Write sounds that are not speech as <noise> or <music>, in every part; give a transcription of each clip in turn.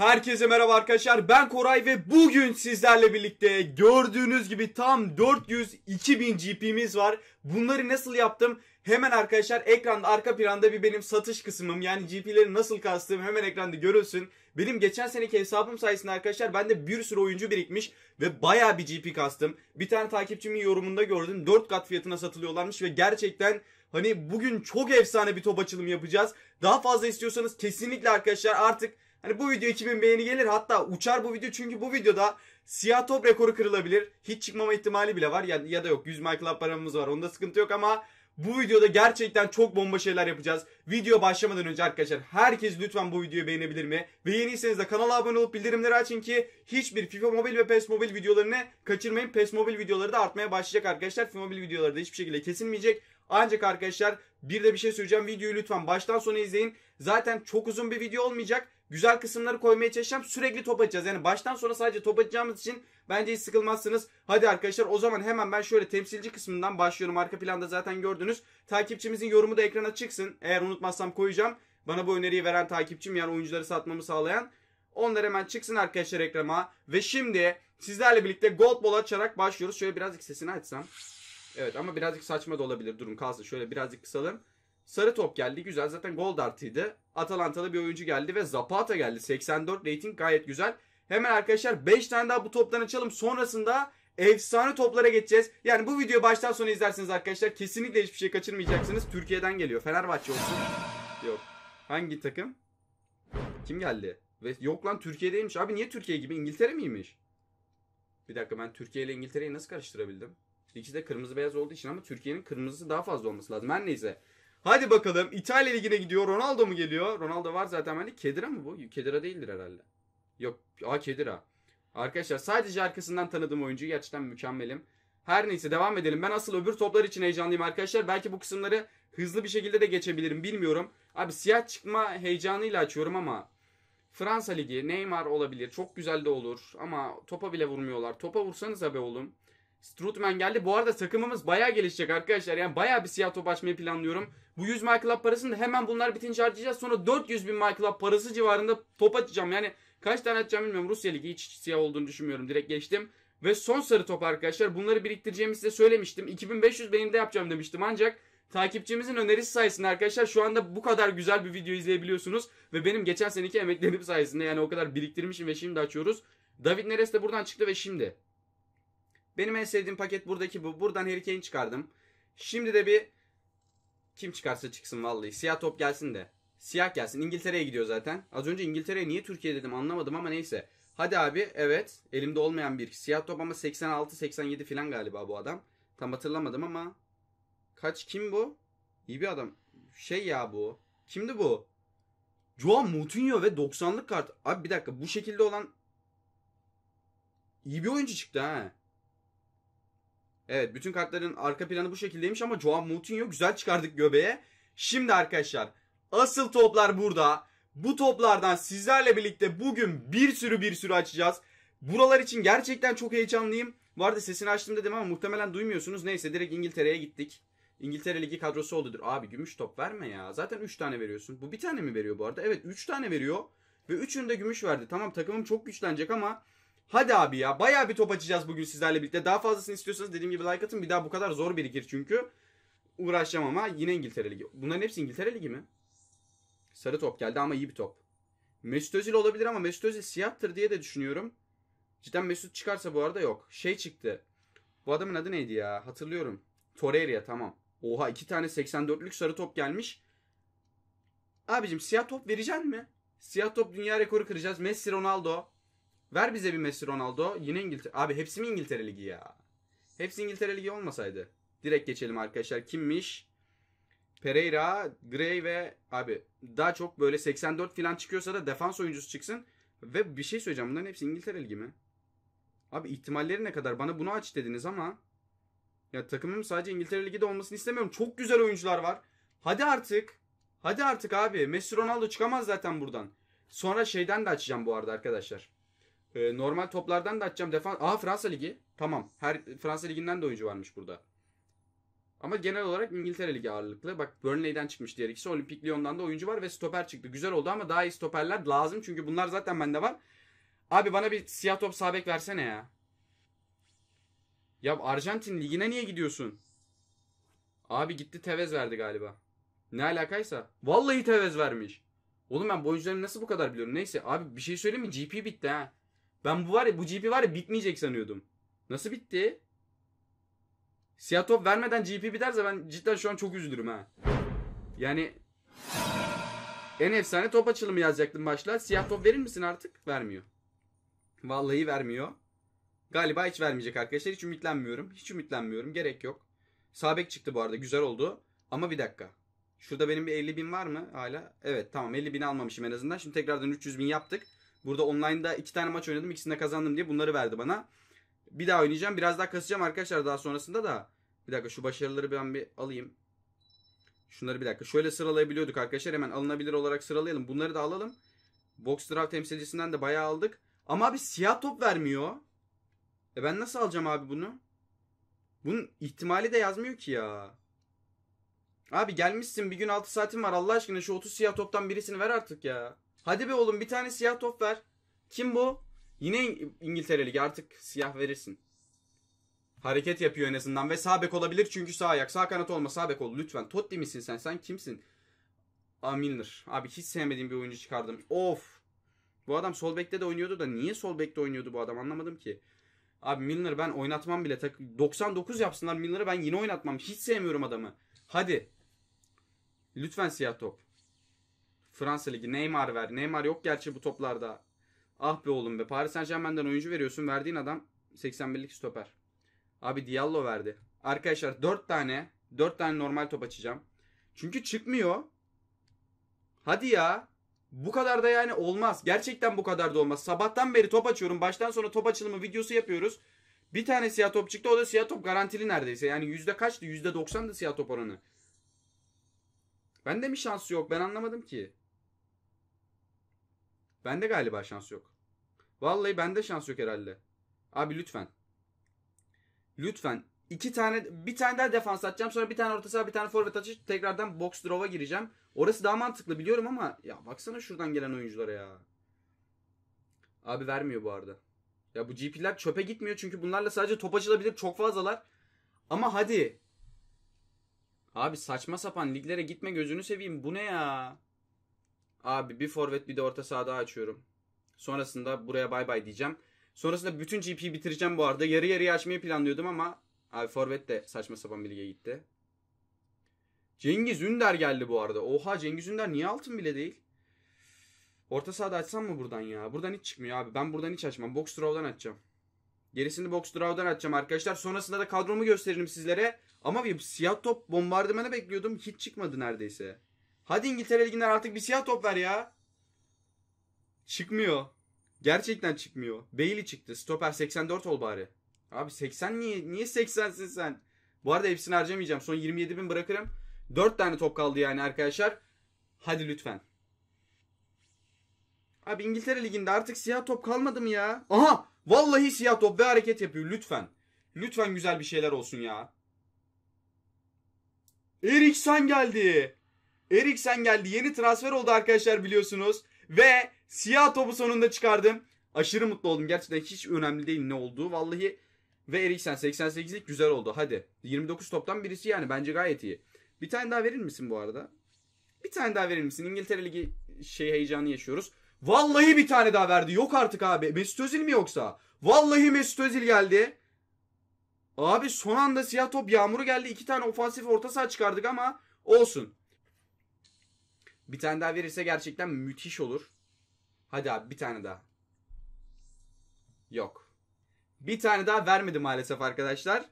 Herkese merhaba arkadaşlar ben Koray ve bugün sizlerle birlikte gördüğünüz gibi tam 402 bin GP'miz var. Bunları nasıl yaptım? Hemen arkadaşlar ekranda arka planda bir benim satış kısmım yani GP'leri nasıl kastığım hemen ekranda görülsün. Benim geçen seneki hesabım sayesinde arkadaşlar bende bir sürü oyuncu birikmiş ve baya bir GP kastım. Bir tane takipçimin yorumunda gördüm 4 kat fiyatına satılıyorlarmış ve gerçekten hani bugün çok efsane bir top açılımı yapacağız. Daha fazla istiyorsanız kesinlikle arkadaşlar artık Hani bu video 2000 beğeni gelir hatta uçar bu video çünkü bu videoda siyah top rekoru kırılabilir. Hiç çıkmama ihtimali bile var ya, ya da yok 100 Michael Up paramız var onda sıkıntı yok ama bu videoda gerçekten çok bomba şeyler yapacağız. Video başlamadan önce arkadaşlar herkes lütfen bu videoyu beğenebilir mi? Ve yeniyseniz de kanala abone olup bildirimleri açın ki hiçbir FIFA Mobile ve PES Mobile videolarını kaçırmayın. PES Mobile videoları da artmaya başlayacak arkadaşlar. FIFA Mobile videoları da hiçbir şekilde kesilmeyecek. Ancak arkadaşlar bir de bir şey söyleyeceğim. Videoyu lütfen baştan sona izleyin. Zaten çok uzun bir video olmayacak güzel kısımları koymaya çalışacağım. Sürekli top atacağız. Yani baştan sonra sadece top atacağımız için bence hiç sıkılmazsınız. Hadi arkadaşlar o zaman hemen ben şöyle temsilci kısmından başlıyorum. Arka planda zaten gördünüz. Takipçimizin yorumu da ekrana çıksın. Eğer unutmazsam koyacağım. Bana bu öneriyi veren takipçim yani oyuncuları satmamı sağlayan. Onlar hemen çıksın arkadaşlar ekrana. Ve şimdi sizlerle birlikte gold ball açarak başlıyoruz. Şöyle birazcık sesini açsam. Evet ama birazcık saçma da olabilir. Durun kalsın. Şöyle birazcık kısalım. Sarı top geldi güzel zaten gol dartıydı. Atalantalı bir oyuncu geldi ve Zapata geldi. 84 rating gayet güzel. Hemen arkadaşlar 5 tane daha bu toptan açalım. Sonrasında efsane toplara geçeceğiz. Yani bu videoyu baştan sona izlersiniz arkadaşlar. Kesinlikle hiçbir şey kaçırmayacaksınız. Türkiye'den geliyor. Fenerbahçe olsun. Yok. Hangi takım? Kim geldi? Ve yok lan Türkiye'deymiş. Abi niye Türkiye gibi İngiltere miymiş? Bir dakika ben Türkiye ile İngiltere'yi nasıl karıştırabildim? İkisi de kırmızı beyaz olduğu için ama Türkiye'nin kırmızısı daha fazla olması lazım. Her neyse. Hadi bakalım İtalya Ligi'ne gidiyor. Ronaldo mu geliyor? Ronaldo var zaten bende. Kedira mı bu? Kedira değildir herhalde. Yok. Aa Kedira. Arkadaşlar sadece arkasından tanıdığım oyuncu gerçekten mükemmelim. Her neyse devam edelim. Ben asıl öbür toplar için heyecanlıyım arkadaşlar. Belki bu kısımları hızlı bir şekilde de geçebilirim bilmiyorum. Abi siyah çıkma heyecanıyla açıyorum ama Fransa Ligi Neymar olabilir. Çok güzel de olur ama topa bile vurmuyorlar. Topa vursanız abi oğlum. Strutman geldi. Bu arada takımımız bayağı gelişecek arkadaşlar. Yani bayağı bir siyah top açmayı planlıyorum. Bu 100 My Club parasını da hemen bunlar bitince harcayacağız. Sonra 400 bin My Club parası civarında top açacağım. Yani kaç tane atacağım bilmiyorum. Rusya Ligi hiç siyah olduğunu düşünmüyorum. Direkt geçtim. Ve son sarı top arkadaşlar. Bunları biriktireceğimi size söylemiştim. 2500 benim de yapacağım demiştim. Ancak takipçimizin önerisi sayesinde arkadaşlar şu anda bu kadar güzel bir video izleyebiliyorsunuz. Ve benim geçen seneki emeklerim sayesinde yani o kadar biriktirmişim ve şimdi açıyoruz. David Neres de buradan çıktı ve şimdi benim en sevdiğim paket buradaki bu. Buradan Harry Kane çıkardım. Şimdi de bir kim çıkarsa çıksın vallahi. Siyah top gelsin de. Siyah gelsin. İngiltere'ye gidiyor zaten. Az önce İngiltere'ye niye Türkiye dedim anlamadım ama neyse. Hadi abi evet elimde olmayan bir siyah top ama 86-87 falan galiba bu adam. Tam hatırlamadım ama kaç kim bu? İyi bir adam. Şey ya bu. Kimdi bu? Joao Moutinho ve 90'lık kart. Abi bir dakika bu şekilde olan iyi bir oyuncu çıktı ha. Evet bütün kartların arka planı bu şekildeymiş ama Joao Moutinho güzel çıkardık göbeğe. Şimdi arkadaşlar asıl toplar burada. Bu toplardan sizlerle birlikte bugün bir sürü bir sürü açacağız. Buralar için gerçekten çok heyecanlıyım. Bu arada sesini açtım dedim ama muhtemelen duymuyorsunuz. Neyse direkt İngiltere'ye gittik. İngiltere Ligi kadrosu oldudur. Abi gümüş top verme ya. Zaten 3 tane veriyorsun. Bu bir tane mi veriyor bu arada? Evet 3 tane veriyor. Ve 3'ünü de gümüş verdi. Tamam takımım çok güçlenecek ama Hadi abi ya baya bir top açacağız bugün sizlerle birlikte. Daha fazlasını istiyorsanız dediğim gibi like atın. Bir daha bu kadar zor birikir çünkü. Uğraşacağım ama yine İngiltere Ligi. Bunların hepsi İngiltere Ligi mi? Sarı top geldi ama iyi bir top. Mesut Özil olabilir ama Mesut Özil siyahtır diye de düşünüyorum. Cidden Mesut çıkarsa bu arada yok. Şey çıktı. Bu adamın adı neydi ya? Hatırlıyorum. Torreira tamam. Oha iki tane 84'lük sarı top gelmiş. Abicim siyah top vereceksin mi? Siyah top dünya rekoru kıracağız. Messi Ronaldo. Ver bize bir Messi Ronaldo. Yine İngiltere. Abi hepsi mi İngiltere Ligi ya? Hepsi İngiltere Ligi olmasaydı. Direkt geçelim arkadaşlar. Kimmiş? Pereira, Gray ve abi daha çok böyle 84 falan çıkıyorsa da defans oyuncusu çıksın. Ve bir şey söyleyeceğim. Bunların hepsi İngiltere Ligi mi? Abi ihtimalleri ne kadar? Bana bunu aç dediniz ama ya takımım sadece İngiltere Ligi'de olmasını istemiyorum. Çok güzel oyuncular var. Hadi artık. Hadi artık abi. Messi Ronaldo çıkamaz zaten buradan. Sonra şeyden de açacağım bu arada arkadaşlar. E, normal toplardan da atacağım defans. Aha Fransa Ligi. Tamam. Her Fransa Ligi'nden de oyuncu varmış burada. Ama genel olarak İngiltere Ligi ağırlıklı. Bak Burnley'den çıkmış diğer ikisi. Olimpik Lyon'dan da oyuncu var ve stoper çıktı. Güzel oldu ama daha iyi stoperler lazım. Çünkü bunlar zaten bende var. Abi bana bir siyah top sabek versene ya. Ya Arjantin Ligi'ne niye gidiyorsun? Abi gitti Tevez verdi galiba. Ne alakaysa. Vallahi Tevez vermiş. Oğlum ben bu oyuncuları nasıl bu kadar biliyorum? Neyse abi bir şey söyleyeyim mi? GP bitti ha. Ben bu var ya bu GP var ya bitmeyecek sanıyordum. Nasıl bitti? Siyah top vermeden GP biterse ben cidden şu an çok üzülürüm ha. Yani en efsane top açılımı yazacaktım başla. Siyah top verir misin artık? Vermiyor. Vallahi vermiyor. Galiba hiç vermeyecek arkadaşlar. Hiç ümitlenmiyorum. Hiç ümitlenmiyorum. Gerek yok. Sabek çıktı bu arada. Güzel oldu. Ama bir dakika. Şurada benim bir 50 bin var mı hala? Evet tamam 50 bin almamışım en azından. Şimdi tekrardan 300 bin yaptık. Burada online'da iki tane maç oynadım ikisinde kazandım diye bunları verdi bana. Bir daha oynayacağım. Biraz daha kasacağım arkadaşlar daha sonrasında da. Bir dakika şu başarıları ben bir alayım. Şunları bir dakika. Şöyle sıralayabiliyorduk arkadaşlar. Hemen alınabilir olarak sıralayalım. Bunları da alalım. Box draft temsilcisinden de bayağı aldık. Ama abi siyah top vermiyor. E ben nasıl alacağım abi bunu? Bunun ihtimali de yazmıyor ki ya. Abi gelmişsin bir gün 6 saatin var Allah aşkına şu 30 siyah toptan birisini ver artık ya. Hadi be oğlum bir tane siyah top ver. Kim bu? Yine İng- İngiltere Ligi artık siyah verirsin. Hareket yapıyor en azından ve sağ bek olabilir çünkü sağ ayak. Sağ kanat olma sağ bek ol lütfen. Totti misin sen? Sen kimsin? Aa Abi hiç sevmediğim bir oyuncu çıkardım. Of. Bu adam sol bekte de oynuyordu da niye sol bekte oynuyordu bu adam anlamadım ki. Abi Milner ben oynatmam bile. 99 yapsınlar Milner'ı ben yine oynatmam. Hiç sevmiyorum adamı. Hadi. Lütfen siyah top. Fransa Ligi Neymar ver. Neymar yok gerçi bu toplarda. Ah be oğlum be. Paris Saint Germain'den oyuncu veriyorsun. Verdiğin adam 81'lik stoper. Abi Diallo verdi. Arkadaşlar 4 tane 4 tane normal top açacağım. Çünkü çıkmıyor. Hadi ya. Bu kadar da yani olmaz. Gerçekten bu kadar da olmaz. Sabahtan beri top açıyorum. Baştan sonra top açılımı videosu yapıyoruz. Bir tane siyah top çıktı. O da siyah top garantili neredeyse. Yani yüzde kaçtı? Yüzde doksandı siyah top oranı. Bende mi şansı yok? Ben anlamadım ki. Bende galiba şans yok. Vallahi bende şans yok herhalde. Abi lütfen. Lütfen. iki tane bir tane daha defans atacağım. Sonra bir tane orta saha bir tane forvet açıp tekrardan box draw'a gireceğim. Orası daha mantıklı biliyorum ama ya baksana şuradan gelen oyunculara ya. Abi vermiyor bu arada. Ya bu GP'ler çöpe gitmiyor çünkü bunlarla sadece top açılabilir çok fazlalar. Ama hadi. Abi saçma sapan liglere gitme gözünü seveyim. Bu ne ya? Abi bir forvet bir de orta saha daha açıyorum. Sonrasında buraya bay bay diyeceğim. Sonrasında bütün GP'yi bitireceğim bu arada. Yarı yarıya açmayı planlıyordum ama abi forvet de saçma sapan bir lige gitti. Cengiz Ünder geldi bu arada. Oha Cengiz Ünder niye altın bile değil? Orta sahada açsam mı buradan ya? Buradan hiç çıkmıyor abi. Ben buradan hiç açmam. Box draw'dan açacağım. Gerisini box draw'dan açacağım arkadaşlar. Sonrasında da kadromu gösteririm sizlere. Ama bir siyah top bombardımanı bekliyordum. Hiç çıkmadı neredeyse. Hadi İngiltere Ligi'nden artık bir siyah top ver ya. Çıkmıyor. Gerçekten çıkmıyor. Bailey çıktı. Stoper 84 ol bari. Abi 80 niye? Niye 80'sin sen? Bu arada hepsini harcamayacağım. Son 27 bin bırakırım. 4 tane top kaldı yani arkadaşlar. Hadi lütfen. Abi İngiltere Ligi'nde artık siyah top kalmadı mı ya? Aha! Vallahi siyah top ve hareket yapıyor. Lütfen. Lütfen güzel bir şeyler olsun ya. Eriksen geldi. Eriksen geldi. Yeni transfer oldu arkadaşlar biliyorsunuz. Ve siyah topu sonunda çıkardım. Aşırı mutlu oldum. Gerçekten hiç önemli değil ne olduğu. Vallahi ve Eriksen 88'lik güzel oldu. Hadi. 29 toptan birisi yani. Bence gayet iyi. Bir tane daha verir misin bu arada? Bir tane daha verir misin? İngiltere Ligi şey heyecanı yaşıyoruz. Vallahi bir tane daha verdi. Yok artık abi. Mesut Özil mi yoksa? Vallahi Mesut Özil geldi. Abi son anda siyah top yağmuru geldi. İki tane ofansif orta saha çıkardık ama olsun. Bir tane daha verirse gerçekten müthiş olur. Hadi abi bir tane daha. Yok. Bir tane daha vermedi maalesef arkadaşlar.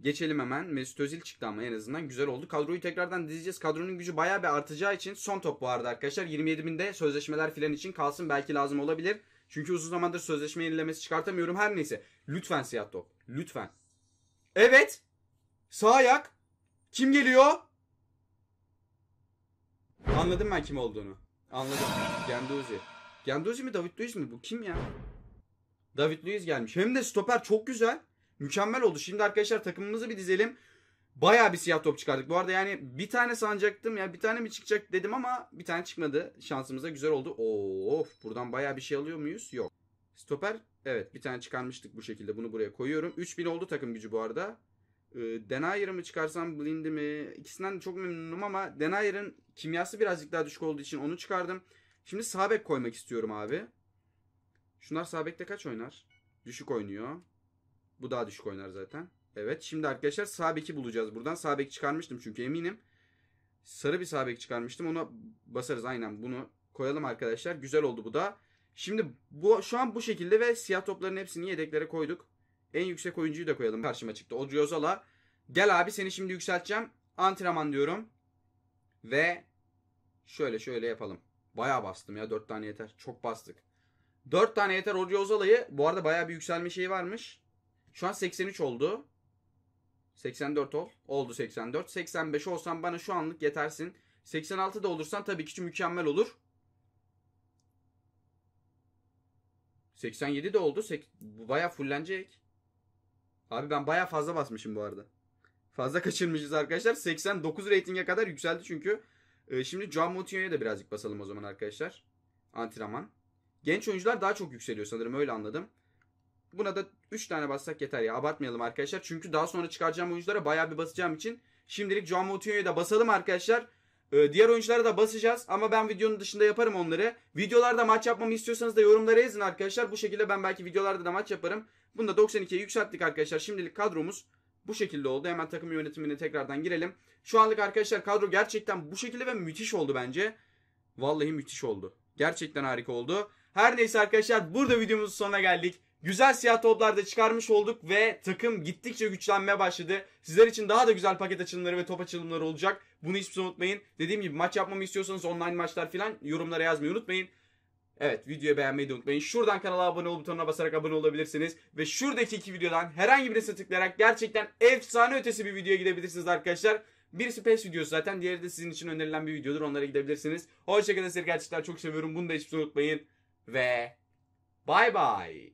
Geçelim hemen. Mesut Özil çıktı ama en azından güzel oldu. Kadroyu tekrardan dizeceğiz. Kadronun gücü bayağı bir artacağı için son top bu arada arkadaşlar. 27 binde sözleşmeler filan için kalsın belki lazım olabilir. Çünkü uzun zamandır sözleşme yenilemesi çıkartamıyorum. Her neyse. Lütfen siyah top. Lütfen. Evet. Sağ ayak. Kim geliyor? Anladım ben kim olduğunu. Anladım. Genduzi. Genduzi mi David Luiz mi? Bu kim ya? David Luiz gelmiş. Hem de stoper çok güzel. Mükemmel oldu. Şimdi arkadaşlar takımımızı bir dizelim. Baya bir siyah top çıkardık. Bu arada yani bir tane sanacaktım ya bir tane mi çıkacak dedim ama bir tane çıkmadı. Şansımıza güzel oldu. Of buradan baya bir şey alıyor muyuz? Yok. Stoper evet bir tane çıkarmıştık bu şekilde. Bunu buraya koyuyorum. 3000 oldu takım gücü bu arada. Ee, Denayer'ı mı çıkarsam Blind'i mi? İkisinden de çok memnunum ama Denayer'ın kimyası birazcık daha düşük olduğu için onu çıkardım. Şimdi Sabek koymak istiyorum abi. Şunlar Sabek'te kaç oynar? Düşük oynuyor. Bu daha düşük oynar zaten. Evet şimdi arkadaşlar Sabek'i bulacağız. Buradan Sabek çıkarmıştım çünkü eminim. Sarı bir Sabek çıkarmıştım. Ona basarız aynen bunu koyalım arkadaşlar. Güzel oldu bu da. Şimdi bu şu an bu şekilde ve siyah topların hepsini yedeklere koyduk. En yüksek oyuncuyu da koyalım karşıma çıktı. Odriozola. Gel abi seni şimdi yükselteceğim. Antrenman diyorum. Ve şöyle şöyle yapalım. Baya bastım ya dört tane yeter. Çok bastık. Dört tane yeter Odriozola'yı. Bu arada baya bir yükselme şeyi varmış. Şu an 83 oldu. 84 ol. Oldu 84. 85 olsan bana şu anlık yetersin. 86 da olursan tabii ki mükemmel olur. 87 de oldu. Baya fullenecek. Abi ben baya fazla basmışım bu arada. Fazla <laughs> kaçırmışız arkadaşlar. 89 reytinge kadar yükseldi çünkü. Ee, şimdi John Moutinho'ya da birazcık basalım o zaman arkadaşlar. Antrenman. Genç oyuncular daha çok yükseliyor sanırım öyle anladım. Buna da 3 tane bassak yeter ya. Abartmayalım arkadaşlar. Çünkü daha sonra çıkaracağım oyunculara baya bir basacağım için. Şimdilik John Moutinho'ya da basalım arkadaşlar. Ee, diğer oyunculara da basacağız ama ben videonun dışında yaparım onları. Videolarda maç yapmamı istiyorsanız da yorumlara yazın arkadaşlar. Bu şekilde ben belki videolarda da maç yaparım. Bunu da 92'ye yükselttik arkadaşlar. Şimdilik kadromuz bu şekilde oldu. Hemen takım yönetimine tekrardan girelim. Şu anlık arkadaşlar kadro gerçekten bu şekilde ve müthiş oldu bence. Vallahi müthiş oldu. Gerçekten harika oldu. Her neyse arkadaşlar burada videomuzun sonuna geldik. Güzel siyah toplar da çıkarmış olduk ve takım gittikçe güçlenmeye başladı. Sizler için daha da güzel paket açılımları ve top açılımları olacak. Bunu hiç unutmayın. Dediğim gibi maç yapmamı istiyorsanız online maçlar falan yorumlara yazmayı unutmayın. Evet videoyu beğenmeyi de unutmayın. Şuradan kanala abone ol butonuna basarak abone olabilirsiniz. Ve şuradaki iki videodan herhangi birisine tıklayarak gerçekten efsane ötesi bir videoya gidebilirsiniz arkadaşlar. Birisi PES videosu zaten diğeri de sizin için önerilen bir videodur onlara gidebilirsiniz. Hoşçakalın sizleri gerçekten çok seviyorum bunu da hiç unutmayın. Ve bay bay.